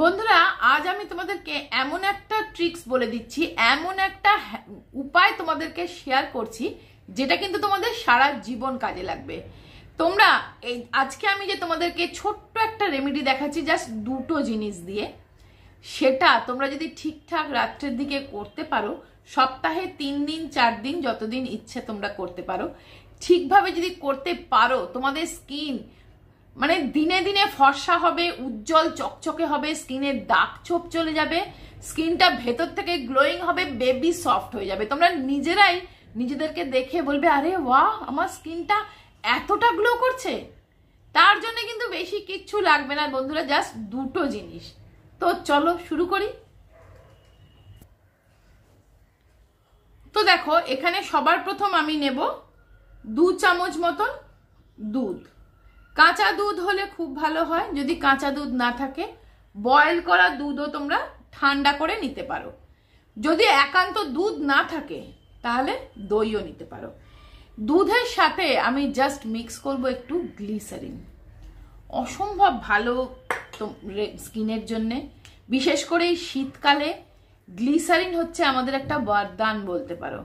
বন্ধুরা আজ আমি তোমাদেরকে এমন একটা ট্রিক্স বলে দিচ্ছি এমন একটা উপায় তোমাদেরকে শেয়ার করছি যেটা কিন্তু তোমাদের সারা জীবন কাজে লাগবে তোমরা এই আজকে আমি যে তোমাদেরকে ছোট্ট একটা রেমেডি দেখাচ্ছি জাস্ট দুটো জিনিস দিয়ে সেটা তোমরা যদি ঠিকঠাক রাত্রের দিকে করতে পারো সপ্তাহে তিন দিন চার দিন যতদিন ইচ্ছে তোমরা করতে পারো ঠিকভাবে যদি করতে পারো তোমাদের স্কিন মানে দিনে দিনে ফর্সা হবে উজ্জ্বল চকচকে হবে স্কিনের দাগ ছোপ চলে যাবে স্কিনটা ভেতর থেকে গ্লোয়িং হবে বেবি সফট হয়ে যাবে তোমরা নিজেরাই নিজেদেরকে দেখে বলবে আরে ওয়া আমার স্কিনটা এতটা গ্লো করছে তার জন্য কিন্তু বেশি কিচ্ছু লাগবে না বন্ধুরা জাস্ট দুটো জিনিস তো চলো শুরু করি তো দেখো এখানে সবার প্রথম আমি নেব দু চামচ মতন দুধ কাঁচা দুধ হলে খুব ভালো হয় যদি কাঁচা দুধ না থাকে বয়েল করা দুধও তোমরা ঠান্ডা করে নিতে পারো যদি একান্ত দুধ না থাকে তাহলে দইও নিতে পারো দুধের সাথে আমি জাস্ট মিক্স করব একটু গ্লিসারিন অসম্ভব ভালো স্কিনের জন্যে বিশেষ করে এই শীতকালে গ্লিসারিন হচ্ছে আমাদের একটা বরদান বলতে পারো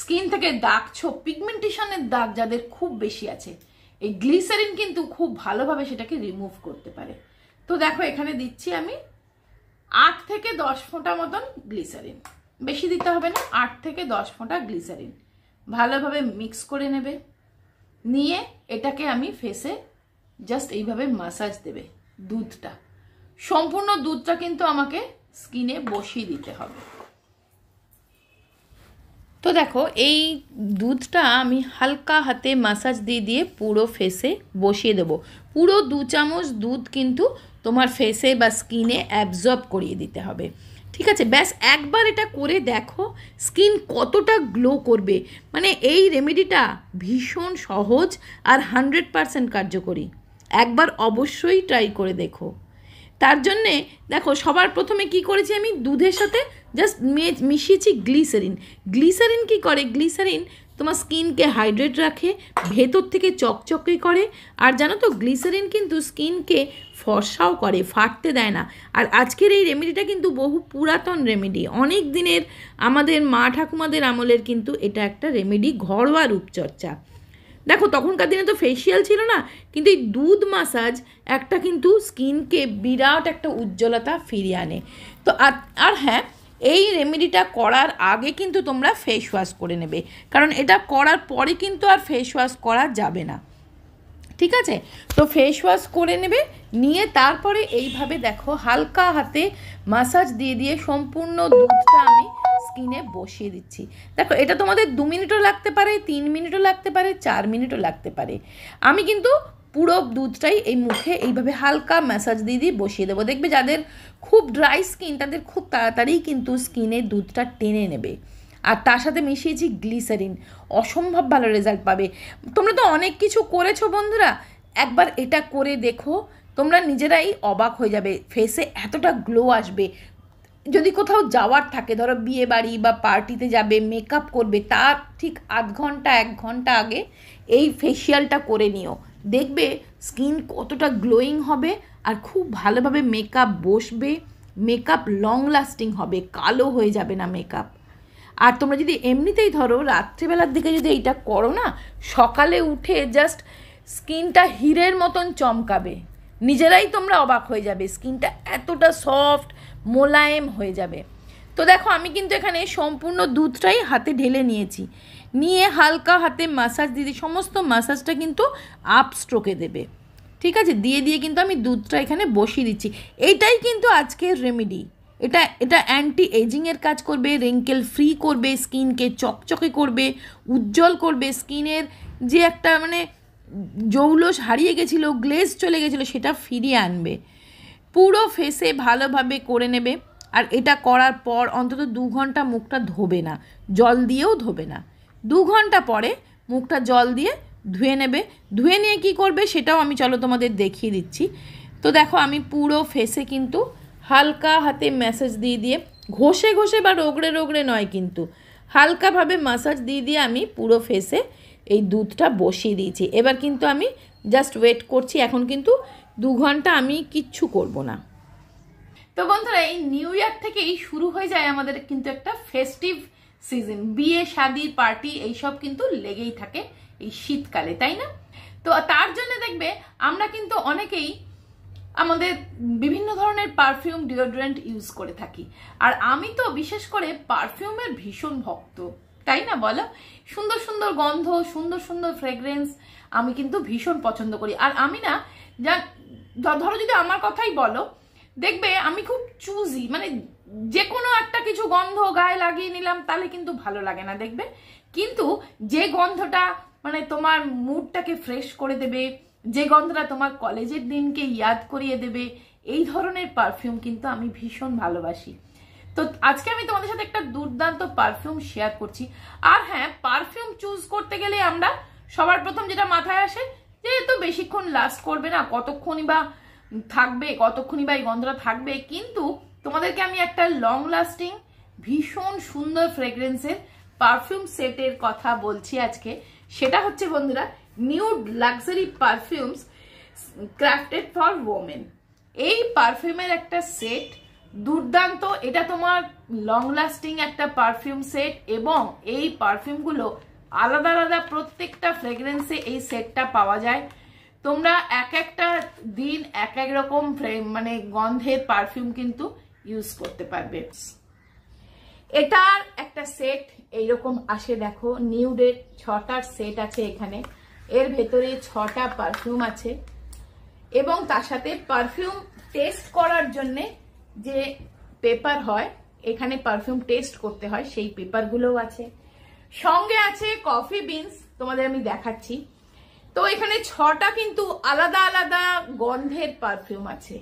স্কিন থেকে দাগ ছোপ পিগমেন্টেশনের দাগ যাদের খুব বেশি আছে এই গ্লিসারিন কিন্তু খুব ভালোভাবে সেটাকে রিমুভ করতে পারে তো দেখো এখানে দিচ্ছি আমি আট থেকে দশ ফোঁটা মতন গ্লিসারিন বেশি দিতে হবে না আট থেকে দশ ফোঁটা গ্লিসারিন ভালোভাবে মিক্স করে নেবে নিয়ে এটাকে আমি ফেসে জাস্ট এইভাবে মাসাজ দেবে দুধটা সম্পূর্ণ দুধটা কিন্তু আমাকে স্কিনে বসিয়ে দিতে হবে তো দেখো এই দুধটা আমি হালকা হাতে মাসাজ দিয়ে দিয়ে পুরো ফেসে বসিয়ে দেব পুরো দু চামচ দুধ কিন্তু তোমার ফেসে বা স্কিনে অ্যাবজর্ব করিয়ে দিতে হবে ঠিক আছে ব্যাস একবার এটা করে দেখো স্কিন কতটা গ্লো করবে মানে এই রেমেডিটা ভীষণ সহজ আর হান্ড্রেড পারসেন্ট কার্যকরী একবার অবশ্যই ট্রাই করে দেখো তার জন্যে দেখো সবার প্রথমে কি করেছি আমি দুধের সাথে জাস্ট মিশিয়েছি গ্লিসারিন গ্লিসারিন কি করে গ্লিসারিন তোমার স্কিনকে হাইড্রেট রাখে ভেতর থেকে চকচকে করে আর জানো তো গ্লিসারিন কিন্তু স্কিনকে ফর্সাও করে ফাটতে দেয় না আর আজকের এই রেমেডিটা কিন্তু বহু পুরাতন রেমেডি অনেক দিনের আমাদের মা ঠাকুমাদের আমলের কিন্তু এটা একটা রেমেডি ঘরোয়া রূপচর্চা দেখো তখনকার দিনে তো ফেসিয়াল ছিল না কিন্তু এই দুধ মাসাজ একটা কিন্তু স্কিনকে বিরাট একটা উজ্জ্বলতা ফিরিয়ে আনে তো আর হ্যাঁ এই রেমেডিটা করার আগে কিন্তু তোমরা ফেস ওয়াশ করে নেবে কারণ এটা করার পরে কিন্তু আর ফেস ওয়াশ করা যাবে না ঠিক আছে তো ফেস ওয়াশ করে নেবে নিয়ে তারপরে এইভাবে দেখো হালকা হাতে মাসাজ দিয়ে দিয়ে সম্পূর্ণ দুধটা আমি স্কিনে বসিয়ে দিচ্ছি দেখো এটা তোমাদের দু মিনিটও লাগতে পারে তিন মিনিটও লাগতে পারে চার মিনিটও লাগতে পারে আমি কিন্তু পুরো দুধটাই এই মুখে এইভাবে হালকা ম্যাসাজ দিয়ে দিয়ে বসিয়ে দেবো দেখবে যাদের খুব ড্রাই স্কিন তাদের খুব তাড়াতাড়ি কিন্তু স্কিনে দুধটা টেনে নেবে আর তার সাথে মিশিয়েছি গ্লিসারিন অসম্ভব ভালো রেজাল্ট পাবে তোমরা তো অনেক কিছু করেছো বন্ধুরা একবার এটা করে দেখো তোমরা নিজেরাই অবাক হয়ে যাবে ফেসে এতটা গ্লো আসবে যদি কোথাও যাওয়ার থাকে ধরো বিয়ে বাড়ি বা পার্টিতে যাবে মেকআপ করবে তার ঠিক আধ ঘন্টা এক ঘন্টা আগে এই ফেসিয়ালটা করে নিও দেখবে স্কিন কতটা গ্লোয়িং হবে আর খুব ভালোভাবে মেকআপ বসবে মেকআপ লং লাস্টিং হবে কালো হয়ে যাবে না মেকআপ আর তোমরা যদি এমনিতেই ধরো রাত্রিবেলার দিকে যদি এইটা করো না সকালে উঠে জাস্ট স্কিনটা হিরের মতন চমকাবে নিজেরাই তোমরা অবাক হয়ে যাবে স্কিনটা এতটা সফট মোলায়েম হয়ে যাবে তো দেখো আমি কিন্তু এখানে সম্পূর্ণ দুধটাই হাতে ঢেলে নিয়েছি নিয়ে হালকা হাতে মাসাজ দিয়ে দিই সমস্ত মাসাজটা কিন্তু আপ স্ট্রোকে দেবে ঠিক আছে দিয়ে দিয়ে কিন্তু আমি দুধটা এখানে বসিয়ে দিচ্ছি এটাই কিন্তু আজকের রেমেডি এটা এটা অ্যান্টি এজিংয়ের কাজ করবে রেঙ্কেল ফ্রি করবে স্কিনকে চকচকে করবে উজ্জ্বল করবে স্কিনের যে একটা মানে জৌলস হারিয়ে গেছিলো গ্লেজ চলে গেছিলো সেটা ফিরিয়ে আনবে পুরো ফেসে ভালোভাবে করে নেবে আর এটা করার পর অন্তত দু ঘন্টা মুখটা ধোবে না জল দিয়েও ধোবে না দু ঘন্টা পরে মুখটা জল দিয়ে ধুয়ে নেবে ধুয়ে নিয়ে কি করবে সেটাও আমি চলো তোমাদের দেখিয়ে দিচ্ছি তো দেখো আমি পুরো ফেসে কিন্তু হালকা হাতে ম্যাসাজ দিয়ে দিয়ে ঘষে ঘষে বা রোগড়ে রোগড়ে নয় কিন্তু হালকাভাবে ম্যাসাজ দিয়ে দিয়ে আমি পুরো ফেসে এই দুধটা বসিয়ে দিয়েছি এবার কিন্তু আমি জাস্ট ওয়েট করছি এখন কিন্তু দু ঘন্টা আমি কিচ্ছু করব না তো বন্ধুরা এই নিউ ইয়ার থেকেই শুরু হয়ে যায় আমাদের কিন্তু একটা ফেস্টিভ সিজন বিয়ে শাদী পার্টি এইসব কিন্তু লেগেই থাকে এই শীতকালে তাই না তো তার জন্য দেখবে আমরা কিন্তু অনেকেই আমাদের বিভিন্ন ধরনের পারফিউম ডিওড্রেন্ট ইউজ করে থাকি আর আমি তো বিশেষ করে পারফিউমের ভীষণ ভক্ত তাই না বলো সুন্দর সুন্দর গন্ধ সুন্দর সুন্দর ফ্রেগরেন্স আমি কিন্তু ভীষণ পছন্দ করি আর আমি না যা ধরো যদি আমার কথাই বলো দেখবে আমি খুব চুজি মানে যে কোনো একটা কিছু গন্ধ গায়ে লাগিয়ে নিলাম তাহলে কিন্তু ভালো লাগে না দেখবে কিন্তু যে গন্ধটা মানে তোমার মুডটাকে ফ্রেশ করে দেবে যে গন্ধটা তোমার কলেজের দিনকে ইয়াদ করিয়ে দেবে এই ধরনের পারফিউম কিন্তু আমি ভীষণ ভালোবাসি তো আজকে আমি তোমাদের সাথে একটা দুর্দান্ত পারফিউম শেয়ার করছি আর হ্যাঁ পারফিউম চুজ করতে গেলে আমরা সবার প্রথম যেটা মাথায় আসে যেহেতু বেশিক্ষণ লাস্ট করবে না কতক্ষণই বা থাকবে কতক্ষণই বা এই গন্ধটা থাকবে কিন্তু তোমাদেরকে আমি একটা লং লাস্টিং ভীষণ সুন্দর ফ্রেগরেন্সের পারফিউম সেটের কথা বলছি আজকে সেটা হচ্ছে বন্ধুরা nude luxury perfumes crafted for women এই পারফিউমের একটা সেট দুর্দান্ত এটা তোমার লং লাস্টিং একটা পারফিউম সেট এবং এই পারফিউমগুলো আলাদা আলাদা প্রত্যেকটা ফ্রেগরেন্সে এই সেটটা পাওয়া যায় তোমরা এক একটা দিন এক এক রকম মানে গন্ধের পারফিউম কিন্তু ইউজ করতে পারবে এটার একটা সেট এইরকম আসে দেখো নিউডের ছটার সেট আছে এখানে এর ভেতরে ছটা পারফিউম আছে এবং তার সাথে পারফিউম টেস্ট করার জন্যে যে পেপার হয় এখানে পারফিউম টেস্ট করতে হয় সেই পেপারগুলোও আছে সঙ্গে আছে কফি বিনস তোমাদের আমি দেখাচ্ছি তো এখানে ছটা কিন্তু আলাদা আলাদা গন্ধের পারফিউম আছে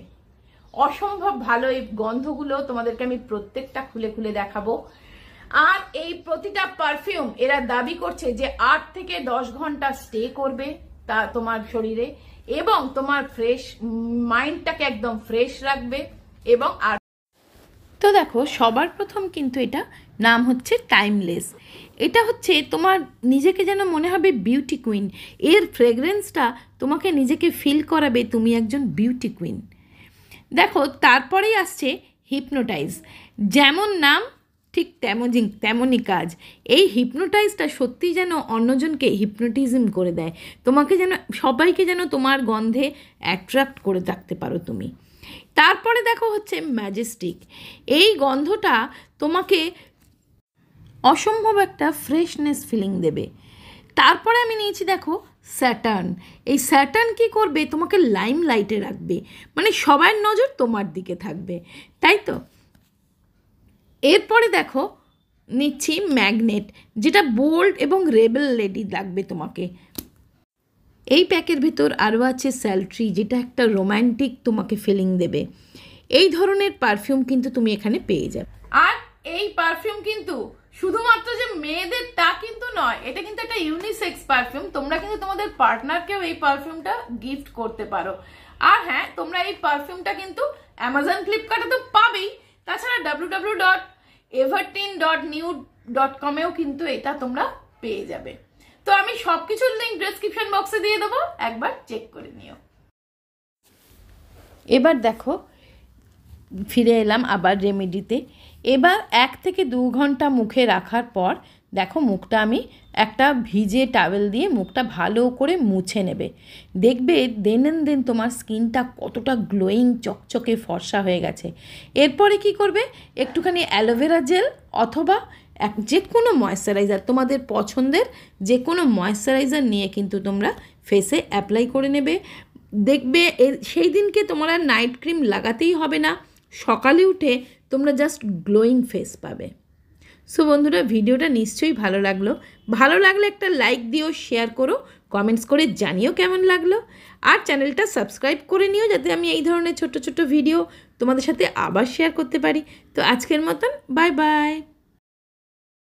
অসম্ভব ভালো এই গন্ধগুলো তোমাদেরকে আমি প্রত্যেকটা খুলে খুলে দেখাবো আর এই প্রতিটা পারফিউম এরা দাবি করছে যে আট থেকে দশ ঘন্টা স্টে করবে তা তোমার শরীরে এবং তোমার ফ্রেশ মাইন্ডটাকে একদম ফ্রেশ রাখবে এবং আর তো দেখো সবার প্রথম কিন্তু এটা নাম হচ্ছে টাইমলেস এটা হচ্ছে তোমার নিজেকে যেন মনে হবে বিউটি কুইন এর ফ্রেগরেন্সটা তোমাকে নিজেকে ফিল করাবে তুমি একজন বিউটি কুইন দেখো তারপরেই আসছে হিপনোটাইজ যেমন নাম ঠিক তেমন তেমনই কাজ এই হিপনোটাইজটা সত্যি যেন অন্যজনকে হিপনোটিজম করে দেয় তোমাকে যেন সবাইকে যেন তোমার গন্ধে অ্যাট্রাক্ট করে থাকতে পারো তুমি তারপরে দেখো হচ্ছে ম্যাজেস্টিক এই গন্ধটা তোমাকে অসম্ভব একটা ফ্রেশনেস ফিলিং দেবে তারপরে আমি নিয়েছি দেখো স্যাটার্ন এই স্যাটার্ন কি করবে তোমাকে লাইম লাইটে রাখবে মানে সবার নজর তোমার দিকে থাকবে তাই তো এরপরে দেখো নিচ্ছি ম্যাগনেট যেটা বোল্ড এবং রেবেল লেডি লাগবে তোমাকে এই প্যাকের ভেতর আরও আছে স্যালট্রি যেটা একটা রোম্যান্টিক তোমাকে ফিলিং দেবে এই ধরনের পারফিউম কিন্তু তুমি এখানে পেয়ে যাবে আর এই পারফিউম কিন্তু শুধুমাত্র যে মেয়েদের তা কিন্তু নয় এটা কিন্তু একটা ইউনিসেক্স পারফিউম তোমরা কিন্তু তোমাদের পার্টনারকেও এই পারফিউমটা গিফট করতে পারো আর হ্যাঁ তোমরা এই পারফিউমটা কিন্তু অ্যামাজন ফ্লিপকার্টে তো পাবেই তাছাড়া W W dot everteen dot new dot কমেও কিন্তু এটা তোমরা পেয়ে যাবে তো আমি সব কিছুর লিঙ্ক ডেসক্রিপশন বক্সে দিয়ে দেবো একবার চেক করে নিও এবার দেখো ফিরে এলাম আবার রেমেডিতে এবার এক থেকে দু ঘন্টা মুখে রাখার পর দেখো মুখটা আমি একটা ভিজে টাওয়েল দিয়ে মুখটা ভালো করে মুছে নেবে দেখবে দেনেন দিন তোমার স্কিনটা কতটা গ্লোয়িং চকচকে ফর্সা হয়ে গেছে এরপরে কি করবে একটুখানি অ্যালোভেরা জেল অথবা এক যে কোনো ময়েশ্চারাইজার তোমাদের পছন্দের যে কোনো ময়েশ্চারাইজার নিয়ে কিন্তু তোমরা ফেসে অ্যাপ্লাই করে নেবে দেখবে সেই দিনকে তোমরা আর নাইট ক্রিম লাগাতেই হবে না সকালে উঠে তোমরা জাস্ট গ্লোয়িং ফেস পাবে সো বন্ধুরা ভিডিওটা নিশ্চয়ই ভালো লাগলো ভালো লাগলে একটা লাইক দিও শেয়ার করো কমেন্টস করে জানিও কেমন লাগলো আর চ্যানেলটা সাবস্ক্রাইব করে নিও যাতে আমি এই ধরনের ছোট্ট ছোট্ট ভিডিও তোমাদের সাথে আবার শেয়ার করতে পারি তো আজকের মতন বাই বাই